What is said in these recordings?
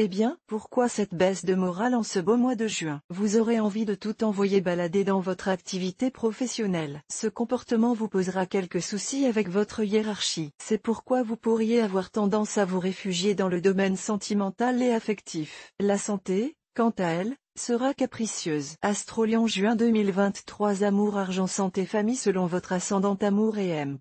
Eh bien, pourquoi cette baisse de morale en ce beau mois de juin Vous aurez envie de tout envoyer balader dans votre activité professionnelle. Ce comportement vous posera quelques soucis avec votre hiérarchie. C'est pourquoi vous pourriez avoir tendance à vous réfugier dans le domaine sentimental et affectif. La santé, quant à elle, sera capricieuse. Astrolion juin 2023 Amour argent santé famille selon votre ascendant amour et EMP.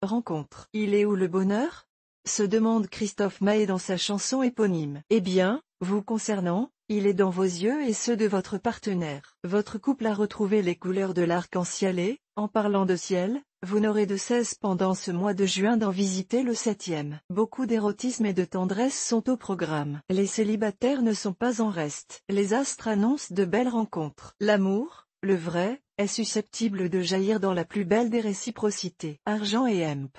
Rencontre. Il est où le bonheur se demande Christophe Maé dans sa chanson éponyme. Eh bien, vous concernant, il est dans vos yeux et ceux de votre partenaire. Votre couple a retrouvé les couleurs de l'arc-en-ciel et, en parlant de ciel, vous n'aurez de cesse pendant ce mois de juin d'en visiter le septième. Beaucoup d'érotisme et de tendresse sont au programme. Les célibataires ne sont pas en reste. Les astres annoncent de belles rencontres. L'amour, le vrai, est susceptible de jaillir dans la plus belle des réciprocités. Argent et hemp.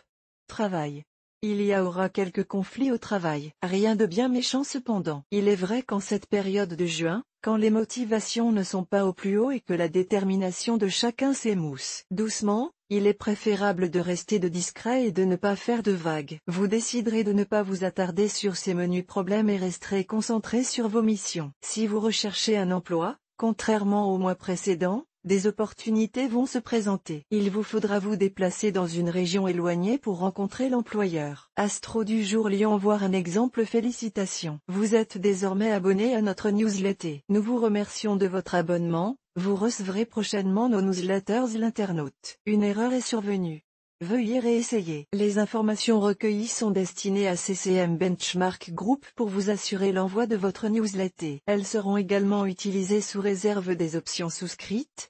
Travail. Il y aura quelques conflits au travail. Rien de bien méchant cependant. Il est vrai qu'en cette période de juin, quand les motivations ne sont pas au plus haut et que la détermination de chacun s'émousse. Doucement, il est préférable de rester de discret et de ne pas faire de vagues. Vous déciderez de ne pas vous attarder sur ces menus problèmes et resterez concentré sur vos missions. Si vous recherchez un emploi, contrairement au mois précédent, des opportunités vont se présenter. Il vous faudra vous déplacer dans une région éloignée pour rencontrer l'employeur. Astro du jour Lyon voir un exemple félicitations. Vous êtes désormais abonné à notre newsletter. Nous vous remercions de votre abonnement, vous recevrez prochainement nos newsletters l'internaute. Une erreur est survenue. Veuillez réessayer. Les informations recueillies sont destinées à CCM Benchmark Group pour vous assurer l'envoi de votre newsletter. Elles seront également utilisées sous réserve des options souscrites,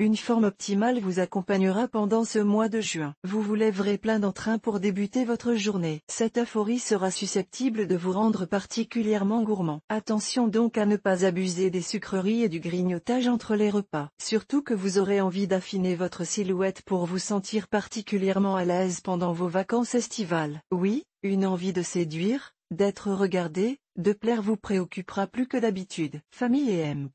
Une forme optimale vous accompagnera pendant ce mois de juin. Vous vous lèverez plein d'entrain pour débuter votre journée. Cette euphorie sera susceptible de vous rendre particulièrement gourmand. Attention donc à ne pas abuser des sucreries et du grignotage entre les repas. Surtout que vous aurez envie d'affiner votre silhouette pour vous sentir particulièrement à l'aise pendant vos vacances estivales. Oui, une envie de séduire, d'être regardé, de plaire vous préoccupera plus que d'habitude. Famille et M.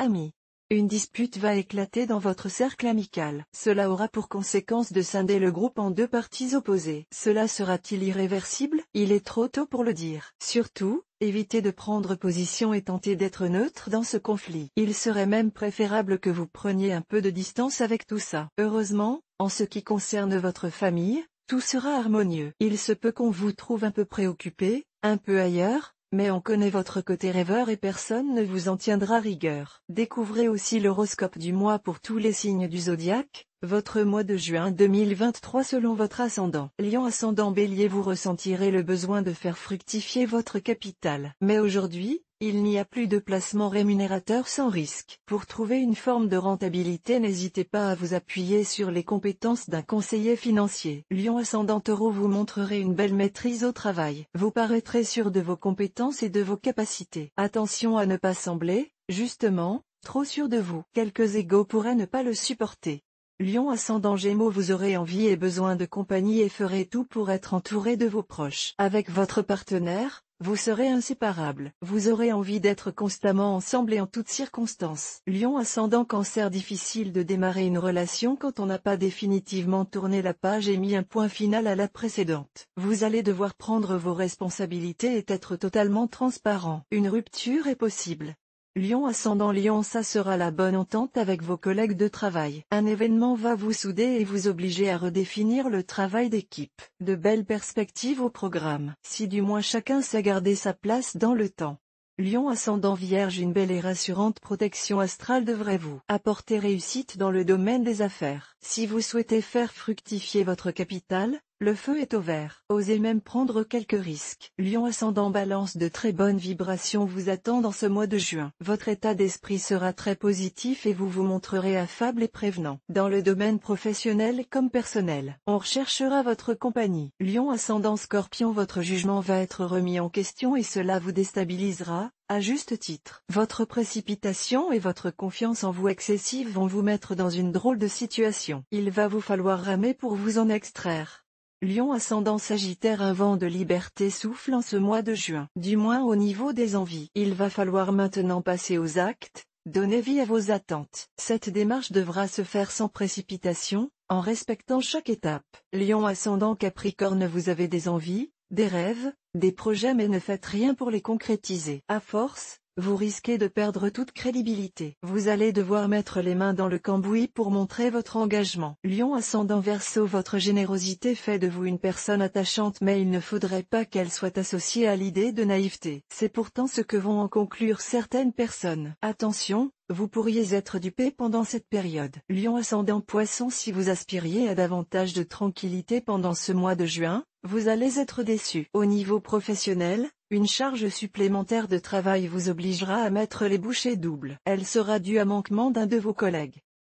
Amis. Une dispute va éclater dans votre cercle amical. Cela aura pour conséquence de scinder le groupe en deux parties opposées. Cela sera-t-il irréversible Il est trop tôt pour le dire. Surtout, évitez de prendre position et tentez d'être neutre dans ce conflit. Il serait même préférable que vous preniez un peu de distance avec tout ça. Heureusement, en ce qui concerne votre famille, tout sera harmonieux. Il se peut qu'on vous trouve un peu préoccupé, un peu ailleurs, mais on connaît votre côté rêveur et personne ne vous en tiendra rigueur. Découvrez aussi l'horoscope du mois pour tous les signes du zodiaque, votre mois de juin 2023 selon votre ascendant. Lion ascendant bélier vous ressentirez le besoin de faire fructifier votre capital. Mais aujourd'hui, il n'y a plus de placement rémunérateur sans risque. Pour trouver une forme de rentabilité n'hésitez pas à vous appuyer sur les compétences d'un conseiller financier. Lion ascendant taureau vous montrerez une belle maîtrise au travail. Vous paraîtrez sûr de vos compétences et de vos capacités. Attention à ne pas sembler, justement, trop sûr de vous. Quelques égaux pourraient ne pas le supporter. Lion ascendant Gémeaux vous aurez envie et besoin de compagnie et ferez tout pour être entouré de vos proches. Avec votre partenaire, vous serez inséparable. Vous aurez envie d'être constamment ensemble et en toutes circonstances. Lion ascendant Cancer difficile de démarrer une relation quand on n'a pas définitivement tourné la page et mis un point final à la précédente. Vous allez devoir prendre vos responsabilités et être totalement transparent. Une rupture est possible. Lion ascendant Lion ça sera la bonne entente avec vos collègues de travail. Un événement va vous souder et vous obliger à redéfinir le travail d'équipe. De belles perspectives au programme. Si du moins chacun sait garder sa place dans le temps. Lion ascendant Vierge une belle et rassurante protection astrale devrait vous apporter réussite dans le domaine des affaires. Si vous souhaitez faire fructifier votre capital, le feu est au vert. Osez même prendre quelques risques. Lion ascendant balance de très bonnes vibrations vous attend dans ce mois de juin. Votre état d'esprit sera très positif et vous vous montrerez affable et prévenant. Dans le domaine professionnel comme personnel, on recherchera votre compagnie. Lion ascendant scorpion votre jugement va être remis en question et cela vous déstabilisera, à juste titre. Votre précipitation et votre confiance en vous excessive vont vous mettre dans une drôle de situation. Il va vous falloir ramer pour vous en extraire. Lion ascendant Sagittaire un vent de liberté souffle en ce mois de juin, du moins au niveau des envies. Il va falloir maintenant passer aux actes, donner vie à vos attentes. Cette démarche devra se faire sans précipitation, en respectant chaque étape. Lion ascendant Capricorne vous avez des envies, des rêves, des projets mais ne faites rien pour les concrétiser. À force, vous risquez de perdre toute crédibilité. Vous allez devoir mettre les mains dans le cambouis pour montrer votre engagement. Lion ascendant verso Votre générosité fait de vous une personne attachante mais il ne faudrait pas qu'elle soit associée à l'idée de naïveté. C'est pourtant ce que vont en conclure certaines personnes. Attention, vous pourriez être dupé pendant cette période. Lion ascendant poisson si vous aspiriez à davantage de tranquillité pendant ce mois de juin, vous allez être déçu. Au niveau professionnel, une charge supplémentaire de travail vous obligera à mettre les bouchées doubles. Elle sera due à manquement d'un de vos collègues.